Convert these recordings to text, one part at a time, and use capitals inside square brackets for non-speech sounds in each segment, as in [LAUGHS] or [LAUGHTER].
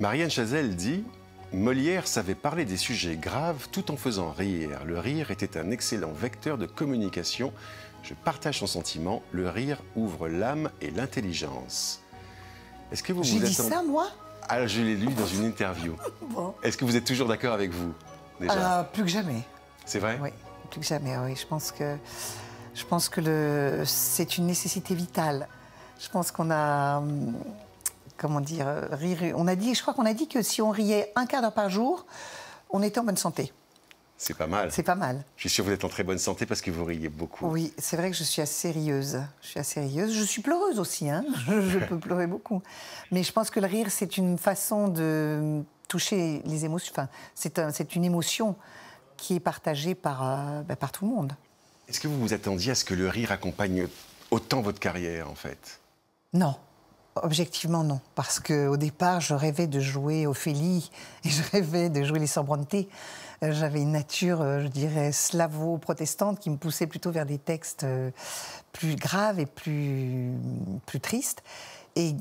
Marianne Chazelle dit Molière savait parler des sujets graves tout en faisant rire. Le rire était un excellent vecteur de communication. Je partage son sentiment. Le rire ouvre l'âme et l'intelligence. Est-ce que vous vous dit ça, moi Ah, je l'ai lu dans une interview. [LAUGHS] Est-ce que vous êtes toujours d'accord avec vous déjà ah, Plus que jamais. C'est vrai Oui, plus que jamais, oui. Je pense que, je pense que le... c'est une nécessité vitale. Je pense qu'on a. Hum, comment dire, euh, rire. On a dit, je crois qu'on a dit que si on riait un quart d'heure par jour, on était en bonne santé. C'est pas mal. C'est pas mal. Je suis sûre que vous êtes en très bonne santé parce que vous riez beaucoup. Oui, c'est vrai que je suis assez rieuse. Je suis assez rieuse. Je suis pleureuse aussi, hein. [LAUGHS] je, peux pleurer beaucoup. Mais je pense que le rire, c'est une façon de toucher les émotions. Enfin, c'est une émotion qui est partagée par, euh, ben, par tout le monde. Est-ce que vous vous attendiez à ce que le rire accompagne autant votre carrière, en fait Non. Objectivement, non. Parce qu'au départ, je rêvais de jouer Ophélie [LAUGHS] et je rêvais de jouer les Sorbrantes. Euh, j'avais une nature, euh, je dirais, slavo-protestante qui me poussait plutôt vers des textes euh, plus graves et plus, plus tristes. Et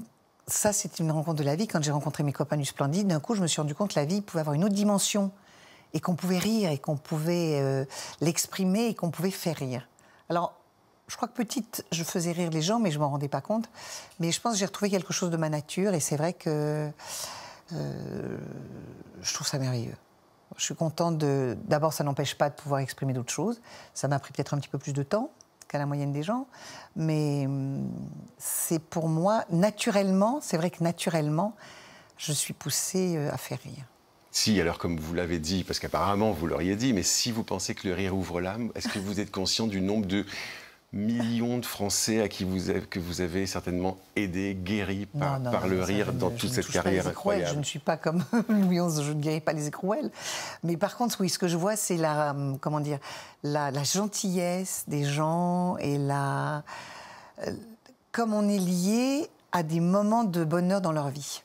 ça, c'est une rencontre de la vie. Quand j'ai rencontré mes copains du Splendide, d'un coup, je me suis rendu compte que la vie pouvait avoir une autre dimension et qu'on pouvait rire et qu'on pouvait l'exprimer et qu'on pouvait faire rire. Alors, je crois que petite, je faisais rire les gens, mais je m'en rendais pas compte. Mais je pense que j'ai retrouvé quelque chose de ma nature, et c'est vrai que euh, je trouve ça merveilleux. Je suis contente de. D'abord, ça n'empêche pas de pouvoir exprimer d'autres choses. Ça m'a pris peut-être un petit peu plus de temps qu'à la moyenne des gens, mais hum, c'est pour moi naturellement. C'est vrai que naturellement, je suis poussée euh, à faire rire. Si, alors comme vous l'avez dit, parce qu'apparemment vous l'auriez dit, mais si vous pensez que le rire ouvre l'âme, est-ce que vous êtes conscient du nombre de millions de Français à qui vous avez, que vous avez certainement aidé, guéri par, par le rire dans toute cette carrière incroyable. Je ne suis pas comme Louis [LAUGHS] XI, je ne guéris pas les écrouelles. Mais par contre, oui, ce que je vois, c'est la, euh, comment dire, la, gentillesse des gens et la, euh, comme on est lié à des moments de bonheur dans leur vie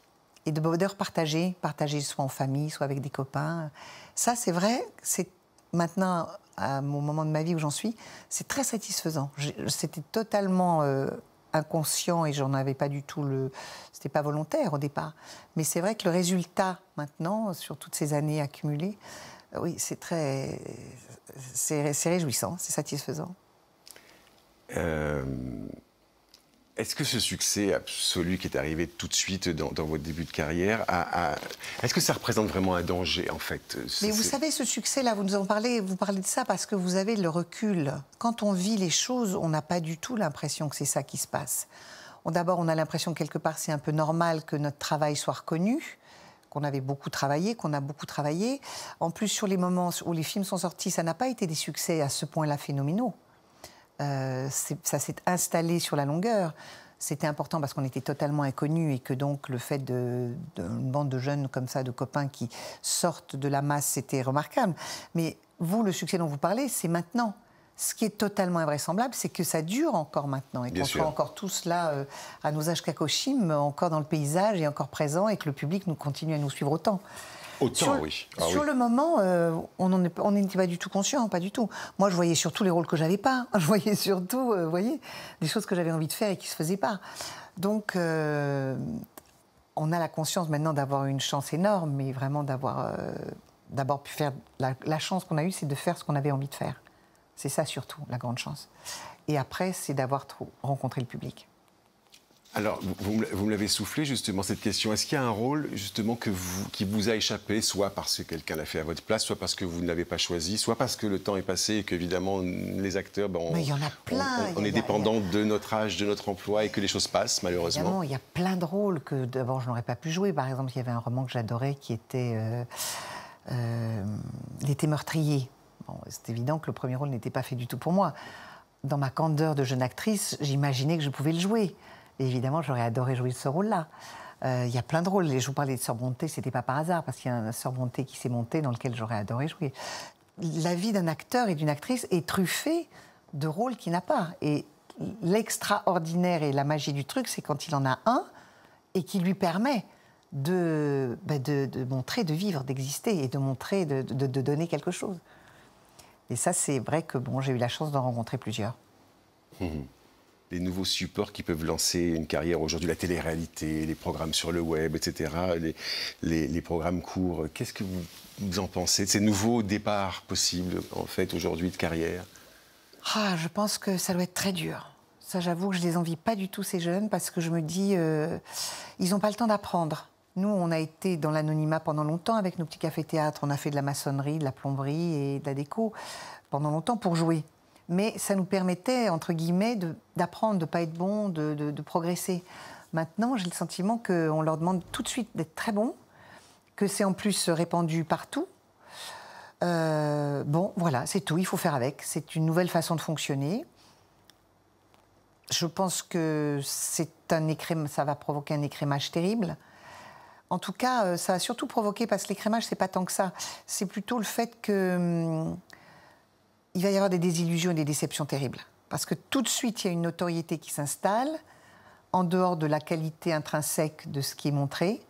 et de bonheur partagé, partagé soit en famille, soit avec des copains. Ça, c'est vrai, c'est maintenant à mon moment de ma vie où j'en suis, c'est très satisfaisant. C'était totalement euh, inconscient et j'en avais pas du tout le. C'était pas volontaire au départ. Mais c'est vrai que le résultat maintenant, sur toutes ces années accumulées, euh, oui, c'est très. C'est réjouissant, c'est satisfaisant. Euh, est-ce que ce succès absolu qui est arrivé tout de suite dans, votre début de carrière, est-ce que ça représente vraiment un danger en fait euh, Mais vous savez, ce succès-là, vous nous en parlez, vous parlez de ça parce que vous avez le recul. Quand on vit les choses, on n'a pas du tout l'impression que c'est ça qui se passe. D'abord, on a l'impression que quelque part c'est un peu normal que notre travail soit reconnu qu'on avait beaucoup travaillé, qu'on a beaucoup travaillé. En plus, sur les moments où les films sont sortis, ça n'a pas été des succès à ce point-là phénoménaux. Euh, ça s'est installé sur la longueur. C'était important parce qu'on était totalement inconnus et que donc le fait d'une bande de jeunes comme ça, de copains qui sortent de la masse, c'était remarquable. Mais vous, le succès dont vous parlez, c'est maintenant. Ce qui est totalement invraisemblable, c'est que ça dure encore maintenant et qu'on soit encore tous là, euh, à nos âges kakoshim, encore dans le paysage et encore présent et que le public nous continue à nous suivre autant. Autant, sur, oui. Ah sur le moment, euh, on n'était pas du tout conscient, pas du tout. Moi, je voyais surtout les rôles que j'avais pas. [LAUGHS] Je voyais surtout, euh, vous voyez, des choses que j'avais envie de faire et qui se faisaient pas. Donc, euh, on a la conscience maintenant d'avoir une chance énorme, mais vraiment d'avoir d'abord pu faire. La, la chance qu'on a eue, c'est de faire ce qu'on avait envie de faire. C'est ça surtout, la grande chance. Et après, c'est d'avoir rencontré le public. Alors, vous, me l'avez soufflé justement cette question. Est-ce qu'il y a un rôle justement qui vous a échappé, soit parce que quelqu'un l'a fait à votre place, soit parce que vous ne l'avez pas choisi, soit parce que le temps est passé et qu'évidemment les acteurs, on, est dépendant de notre âge, de notre emploi et que les choses passent malheureusement. il y a plein de rôles que d'abord je n'aurais pas pu jouer. Par exemple, il y avait un roman que j'adorais qui était Il euh, euh, était meurtrier. c'est évident que le premier rôle n'était pas fait du tout pour moi. Dans ma candeur de jeune actrice, j'imaginais que je pouvais le jouer évidemment, j'aurais adoré jouer ce rôle-là. Euh, il y a plein de rôles. je vous parlais de ce c'était pas par hasard, parce qu'il y a un Sorbonté qui s'est monté dans lequel j'aurais adoré jouer. La vie d'un acteur et d'une actrice est truffée de rôles qu'il n'a pas. Et l'extraordinaire et la magie du truc, c'est quand il en a un et qui lui permet de, ben de, montrer, de vivre, d'exister et de montrer, de, donner quelque chose. Et ça, c'est vrai que bon, j'ai eu la chance d'en rencontrer plusieurs. Mmh les nouveaux supports qui peuvent lancer une carrière aujourd'hui, la télé-réalité, les programmes sur le web, etc., les, programmes courts. Qu'est-ce que vous, en pensez de ces nouveaux départs possibles, en fait, aujourd'hui, de carrière ah, Je pense que ça doit être très dur. Ça, j'avoue que je les envie pas du tout, ces jeunes, parce que je me dis, euh, ils n'ont pas le temps d'apprendre. Nous, on a été dans l'anonymat pendant longtemps avec nos petits cafés-théâtres. On a fait de la maçonnerie, de la plomberie et de la déco pendant longtemps pour jouer mais ça nous permettait, entre guillemets, d'apprendre, de ne pas être bon, de, de, progresser. Maintenant, j'ai le sentiment qu'on leur demande tout de suite d'être très bon, que c'est en plus répandu partout. Euh, bon, voilà, c'est tout, il faut faire avec. C'est une nouvelle façon de fonctionner. Je pense que c'est un ça va provoquer un écrémage terrible. En tout cas, euh, ça a surtout provoqué, parce que l'écrémage, c'est pas tant que ça, c'est plutôt le fait que hum, il va y avoir des désillusions et des déceptions terribles. Parce que tout de suite, il y a une notoriété qui s'installe, en dehors de la qualité intrinsèque de ce qui est montré.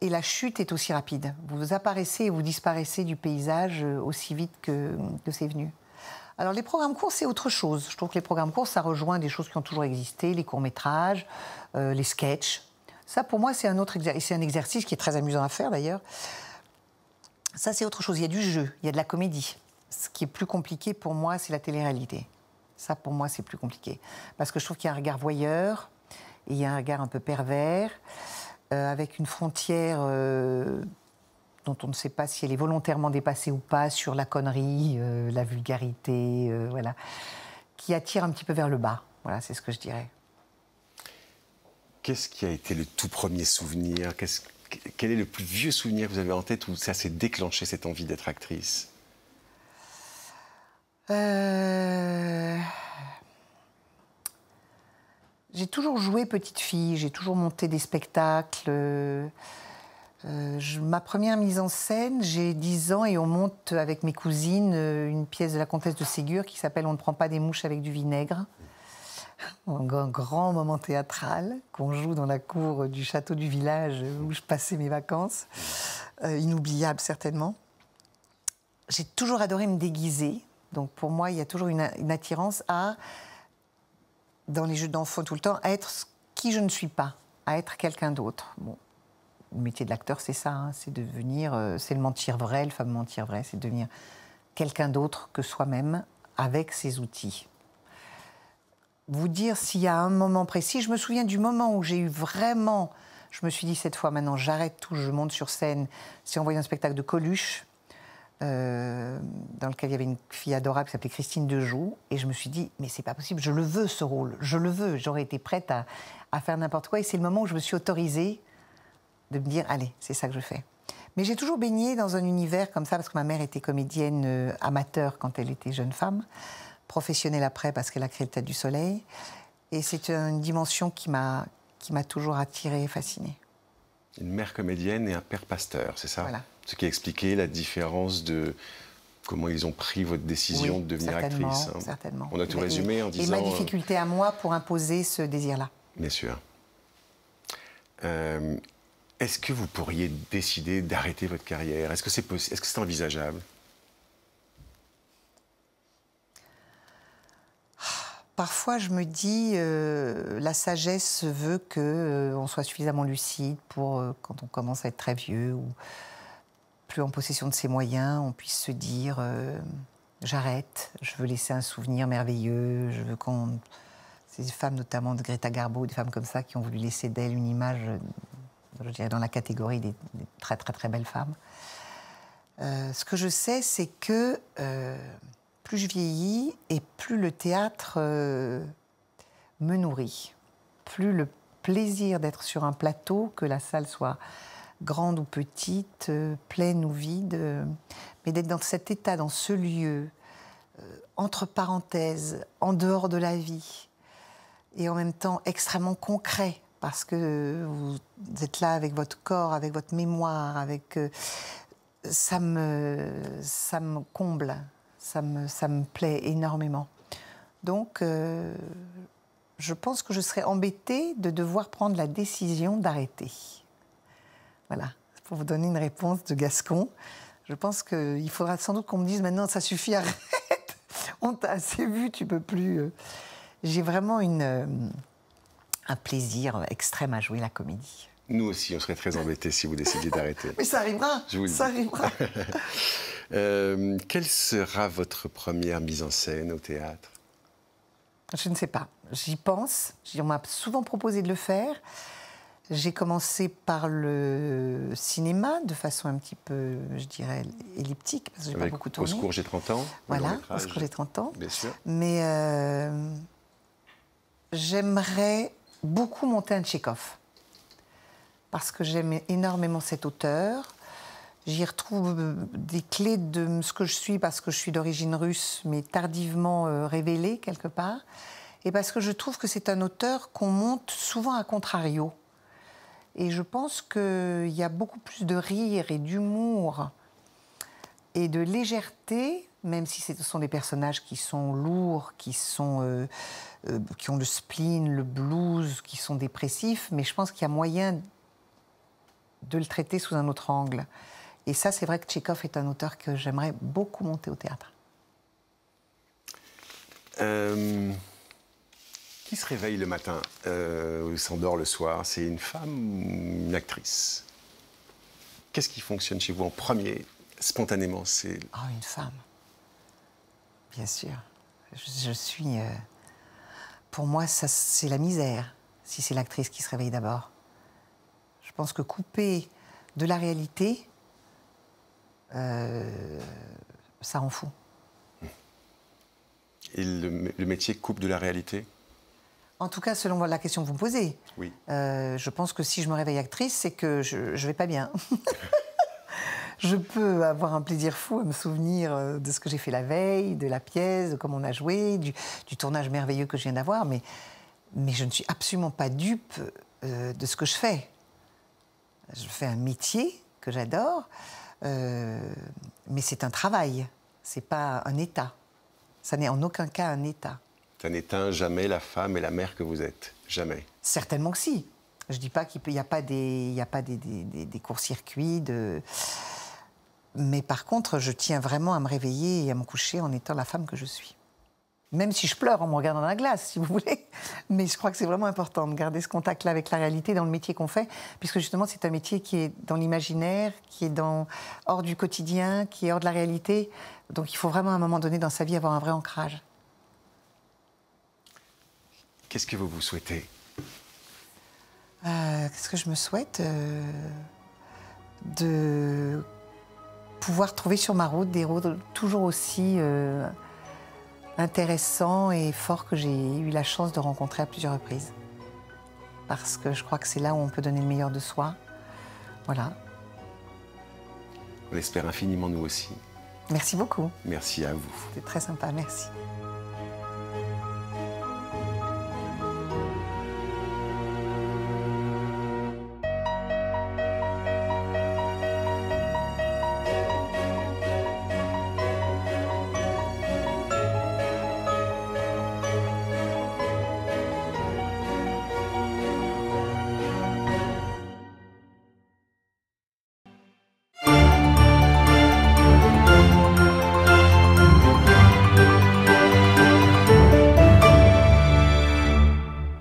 Et la chute est aussi rapide. Vous apparaissez et vous disparaissez du paysage euh, aussi vite que, c'est venu. Alors les programmes courts, c'est autre chose. Je trouve que les programmes courts, ça rejoint des choses qui ont toujours existé, les courts-métrages, euh, les sketchs. Ça, pour moi, c'est un, autre un exercice qui est très amusant à faire, d'ailleurs. Ça, c'est autre chose. Il y a du jeu, il y a de la comédie. Ce qui est plus compliqué pour moi, c'est la télé-réalité. Ça, pour moi, c'est plus compliqué. Parce que je trouve qu'il y a un regard voyeur, et il y a un regard un peu pervers, euh, avec une frontière euh, dont on ne sait pas si elle est volontairement dépassée ou pas sur la connerie, euh, la vulgarité, voilà, qui attire un petit peu vers le bas. Voilà, c'est ce que je dirais. Qu'est-ce qui a été le tout premier souvenir Quel est le plus vieux souvenir que vous avez en tête où ça s'est déclenché cette envie d'être actrice euh, j'ai toujours joué petite fille, j'ai toujours monté des spectacles. Euh, ma première mise en scène, j'ai 10 ans et on monte avec mes cousines euh, une pièce de la comtesse de Ségur qui s'appelle On ne prend pas des mouches avec du vinaigre. Un grand moment théâtral qu'on joue dans la cour du château du village où je passais mes vacances. inoubliable certainement. J'ai toujours adoré me déguiser, donc pour moi, il y a toujours une, attirance à, dans les jeux d'enfants tout le temps, à être qui je ne suis pas, à être quelqu'un d'autre. le métier de l'acteur, c'est ça, hein, c'est devenir, euh, c'est le mentir vrai, le fameux mentir vrai, c'est devenir quelqu'un d'autre que soi-même avec ses outils. Vous dire s'il y a un moment précis, je me souviens du moment où j'ai eu vraiment, je me suis dit cette fois maintenant, j'arrête tout, je monte sur scène, si on voyait un spectacle de Coluche euh, dans lequel il y avait une fille adorable qui s'appelait Christine Dejoux. Et je me suis dit, mais c'est pas possible, je le veux ce rôle, je le veux. J'aurais été prête à, faire n'importe quoi. Et c'est le moment où je me suis autorisée de me dire, allez, c'est ça que je fais. Mais j'ai toujours baigné dans un univers comme ça, parce que ma mère était comédienne euh, amateur quand elle était jeune femme, professionnelle après parce qu'elle a créé le Tête du Soleil. Et c'est une dimension qui m'a toujours attirée et fascinée. Une mère comédienne et un père pasteur, c'est ça ce qui a expliqué la différence de comment ils ont pris votre décision de devenir actrice. Hein. Certainement. On a tout résumé en disant. Et ma euh, difficulté à moi pour imposer ce désir-là. Bien sûr. Euh, est-ce que vous pourriez décider d'arrêter votre carrière Est-ce que c'est est -ce c'est envisageable Parfois, je me dis, euh, la sagesse veut que on soit suffisamment lucide pour quand on commence à être très vieux ou en possession de ses moyens, on puisse se dire euh, j'arrête, je veux laisser un souvenir merveilleux, je veux qu'on. Ces femmes, notamment de Greta Garbo, des femmes comme ça, qui ont voulu laisser d'elles une image, euh, je dirais, dans la catégorie des, très très très belles femmes. Euh, ce que je sais, c'est que plus je vieillis et plus le théâtre me nourrit, plus le plaisir d'être sur un plateau, que la salle soit grande ou petite, euh, pleine ou vide, euh, mais d'être dans cet état, dans ce lieu, euh, entre parenthèses, en dehors de la vie, et en même temps extrêmement concret, parce que vous êtes là avec votre corps, avec votre mémoire, avec ça me ça me comble, ça me plaît énormément. Donc je pense que je serais embêtée de devoir prendre la décision d'arrêter. Voilà, pour vous donner une réponse de Gascon. Je pense qu'il faudra sans doute qu'on me dise maintenant, ça suffit, [LAUGHS] arrête, on t'a assez vu, tu peux plus. Euh. J'ai vraiment euh, un plaisir extrême à jouer la comédie. Nous aussi, on serait très embêtés si vous décidiez d'arrêter. [LAUGHS] Mais ça arrivera, vous ça arrivera. [LAUGHS] Euh, quelle sera votre première mise en scène au théâtre Je ne sais pas. J'y pense. On m'a souvent proposé de le faire. J'ai commencé par le cinéma de façon un petit peu, je dirais, elliptique, parce que j'ai pas beaucoup tourné. Au secours, j'ai 30 ans. Voilà, au secours, j'ai 30 ans. Bien sûr. Mais euh, j'aimerais beaucoup monter un Tchékov, parce que j'aime énormément cet auteur. J'y retrouve euh, des clés de ce que je suis, parce que je suis d'origine russe, mais tardivement euh, révélée quelque part, et parce que je trouve que c'est un auteur qu'on monte souvent à contrario et je pense qu'il y a beaucoup plus de rire et d'humour et de légèreté, même si ce sont des personnages qui sont lourds, qui, sont, euh, euh, qui ont le spleen, le blues, qui sont dépressifs, mais je pense qu'il y a moyen de le traiter sous un autre angle. Et ça, c'est vrai que Tchekhov est un auteur que j'aimerais beaucoup monter au théâtre. Euh, qui se réveille le matin euh, ou s'endort le soir C'est une femme ou une actrice Qu'est-ce qui fonctionne chez vous en premier, spontanément C'est ah, une femme, bien sûr. Je, suis. Euh, pour moi, c'est la misère si c'est l'actrice qui se réveille d'abord. Je pense que couper de la réalité, euh, ça en fout. Et le métier coupe de la réalité en tout cas, selon la question que vous me posez, oui. Euh, je pense que si je me réveille actrice, c'est que je ne vais pas bien. [LAUGHS] je peux avoir un plaisir fou à me souvenir euh, de ce que j'ai fait la veille, de la pièce, de comment on a joué, du, tournage merveilleux que je viens d'avoir, mais, je ne suis absolument pas dupe euh, de ce que je fais. Je fais un métier que j'adore, mais c'est un travail, Ce n'est pas un état. Ça n'est en aucun cas un état. Ça n'éteint jamais la femme et la mère que vous êtes. Jamais. Certainement que si. Je ne dis pas qu'il n'y a pas des, y a pas des, courts-circuits. Mais par contre, je tiens vraiment à me réveiller et à me coucher en étant la femme que je suis. Même si je pleure en me regardant dans la glace, si vous voulez. Mais je crois que c'est vraiment important de garder ce contact-là avec la réalité dans le métier qu'on fait, puisque justement, c'est un métier qui est dans l'imaginaire, qui est hors du quotidien, qui est hors de la réalité. Donc il faut vraiment à un moment donné dans sa vie avoir un vrai ancrage. Qu'est-ce que vous vous souhaitez euh, Qu'est-ce que je me souhaite euh, De pouvoir trouver sur ma route des routes toujours aussi euh, intéressants et forts que j'ai eu la chance de rencontrer à plusieurs reprises. Parce que je crois que c'est là où on peut donner le meilleur de soi. Voilà. On l'espère infiniment nous aussi. Merci beaucoup. Merci à vous. C'était très sympa, merci.